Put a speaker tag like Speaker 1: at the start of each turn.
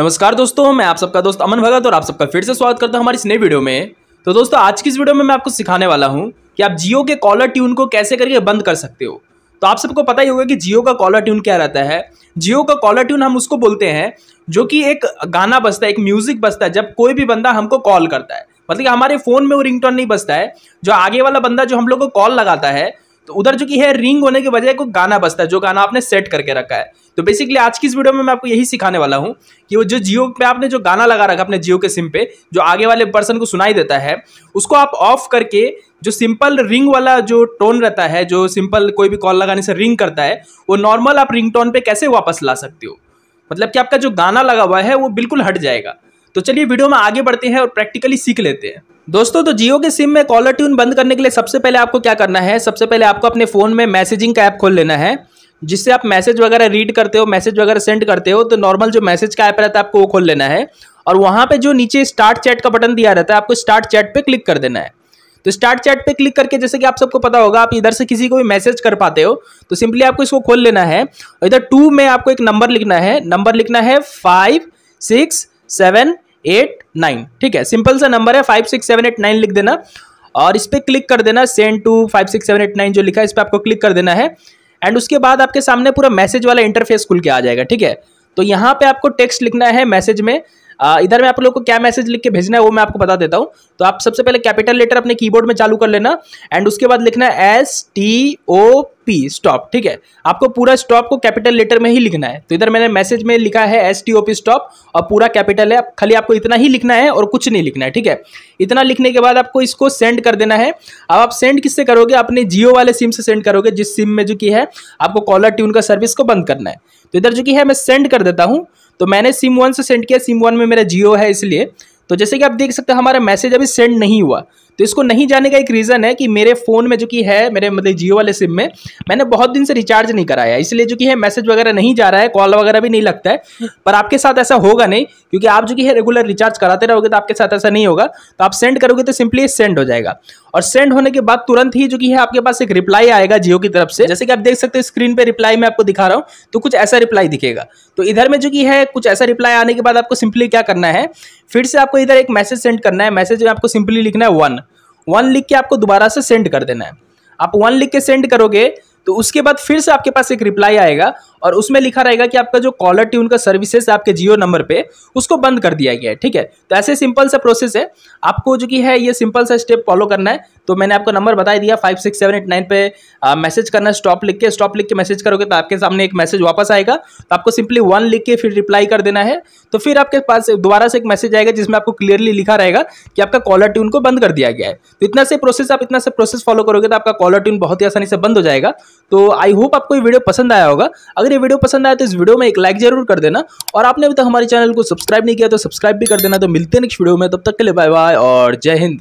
Speaker 1: नमस्कार दोस्तों मैं आप सबका दोस्त अमन भगत और आप सबका फिर से स्वागत करता हूं हमारी इस नई वीडियो में तो दोस्तों आज की इस वीडियो में मैं आपको सिखाने वाला हूं कि आप जियो के कॉलर ट्यून को कैसे करके बंद कर सकते हो तो आप सबको पता ही होगा कि जियो का कॉलर ट्यून क्या रहता है जियो का कॉलर ट्यून हम उसको बोलते हैं जो कि एक गाना बजता है एक म्यूजिक बजता है जब कोई भी बंदा हमको कॉल करता है मतलब कि हमारे फ़ोन में वो रिंगटोन नहीं बजता है जो आगे वाला बंदा जो हम लोग को कॉल लगाता है तो उधर जो कि है रिंग होने के वजह को गाना बजता है जो गाना आपने सेट करके रखा है तो बेसिकली आज की इस वीडियो में मैं आपको यही सिखाने वाला हूँ कि वो जो जियो पे आपने जो गाना लगा रखा अपने जियो के सिम पे जो आगे वाले पर्सन को सुनाई देता है उसको आप ऑफ करके जो सिंपल रिंग वाला जो टोन रहता है जो सिंपल कोई भी कॉल लगाने से रिंग करता है वो नॉर्मल आप रिंग टोन पे कैसे वापस ला सकते हो मतलब कि आपका जो गाना लगा हुआ है वो बिल्कुल हट जाएगा तो चलिए वीडियो में आगे बढ़ते हैं और प्रैक्टिकली सीख लेते हैं दोस्तों तो जियो के सिम में कॉलर ट्यून बंद करने के लिए सबसे पहले आपको क्या करना है सबसे पहले आपको अपने फ़ोन में मैसेजिंग का ऐप खोल लेना है जिससे आप मैसेज वगैरह रीड करते हो मैसेज वगैरह सेंड करते हो तो नॉर्मल जो मैसेज का ऐप रहता है आपको वो खोल लेना है और वहाँ पर जो नीचे स्टार्ट चैट का बटन दिया रहता है आपको स्टार्ट चैट पर क्लिक कर देना है तो स्टार्ट चैट पे क्लिक करके जैसे कि आप सबको पता होगा आप इधर से किसी को भी मैसेज कर पाते हो तो सिंपली आपको इसको खोल लेना है और इधर टू में आपको एक नंबर लिखना है नंबर लिखना है five six seven eight nine ठीक है सिंपल सा नंबर है five six seven eight nine लिख देना और इस पर क्लिक कर देना send to five six seven eight nine जो लिखा है इस पर आपको क्लिक कर देना है एंड उसके बाद आपके सामने पूरा मैसेज वाला इंटरफेस खुल के आ जाएगा ठीक है तो यहाँ पे आपको टेक्स्ट लिखना है मैसेज में इधर मैं आप लोग को क्या मैसेज लिख के भेजना है वो मैं आपको बता देता हूँ तो आप सबसे पहले कैपिटल लेटर अपने कीबोर्ड में चालू कर लेना एंड उसके बाद लिखना है S T O P stop ठीक है आपको पूरा स्टॉप को कैपिटल लेटर में ही लिखना है तो इधर मैंने मैसेज में लिखा है S T O P stop और पूरा कैपिटल है खाली आपको इतना ही लिखना है और कुछ नहीं लिखना है ठीक है इतना लिखने के बाद आपको इसको सेंड कर देना है अब आप सेंड किससे करोगे अपने जियो वाले सिम से सेंड करोगे जिस सिम में जो कि है आपको कॉलर ट्यून का सर्विस को बंद करना है तो इधर जो कि है मैं सेंड कर देता हूँ तो मैंने सिम वन से सेंड किया सिम वन में मेरा जियो है इसलिए तो जैसे कि आप देख सकते हैं हमारा मैसेज अभी सेंड नहीं हुआ तो इसको नहीं जाने का एक रीज़न है कि मेरे फ़ोन में जो कि है मेरे मतलब जियो वाले सिम में मैंने बहुत दिन से रिचार्ज नहीं कराया इसलिए जो कि है मैसेज वगैरह नहीं जा रहा है कॉल वगैरह भी नहीं लगता है पर आपके साथ ऐसा होगा नहीं क्योंकि आप जो कि है रेगुलर रिचार्ज कराते रहोगे तो आपके साथ ऐसा नहीं होगा तो आप सेंड करोगे तो सिंपली सेंड हो जाएगा और सेंड होने के बाद तुरंत ही जो कि है आपके पास एक रिप्लाई आएगा जियो की तरफ से जैसे कि आप देख सकते हो स्क्रीन पर रिप्लाई मैं आपको दिखा रहा हूँ तो कुछ ऐसा रिप्लाई दिखेगा तो इधर में जो कि है कुछ ऐसा रिप्लाई आने के बाद आपको सिंपली क्या करना है फिर से आपको इधर एक मैसेज सेंड करना है मैसेज में आपको सिंपली लिखना है वन वन लिख के आपको दोबारा से सेंड कर देना है आप वन लिख के सेंड करोगे तो उसके बाद फिर से आपके पास एक रिप्लाई आएगा और उसमें लिखा रहेगा कि आपका जो कॉलर ट्यून का सर्विसेज आपके जियो नंबर पे उसको बंद कर दिया गया है ठीक है तो ऐसे सिंपल सा प्रोसेस है आपको जो कि है ये सिंपल सा स्टेप फॉलो करना है तो मैंने आपको नंबर बता दिया five six seven eight nine पे मैसेज करना स्टॉप लिख के स्टॉप लिख के मैसेज करोगे तो आपके सामने एक मैसेज वापस आएगा तो आपको सिंपली वन लिख के फिर रिप्लाई कर देना है तो फिर आपके पास दोबारा से एक मैसेज आएगा जिसमें आपको क्लियरली लिखा रहेगा कि आपका कॉलर ट्यून को बंद कर दिया गया है तो इतना से प्रोसेस आप इतना से प्रोसेस फॉलो करोगे तो आपका कॉलर ट्यून बहुत ही आसानी से बंद हो जाएगा तो आई होप आपको ये वीडियो पसंद आया होगा अगर ये वीडियो पसंद आया तो इस वीडियो में एक लाइक जरूर कर देना और आपने अभी तक हमारे चैनल को सब्सक्राइब नहीं किया तो सब्सक्राइब भी कर देना तो मिलते हैं नेक्स्ट वीडियो में तब तक के लिए बाय बाय और जय हिंद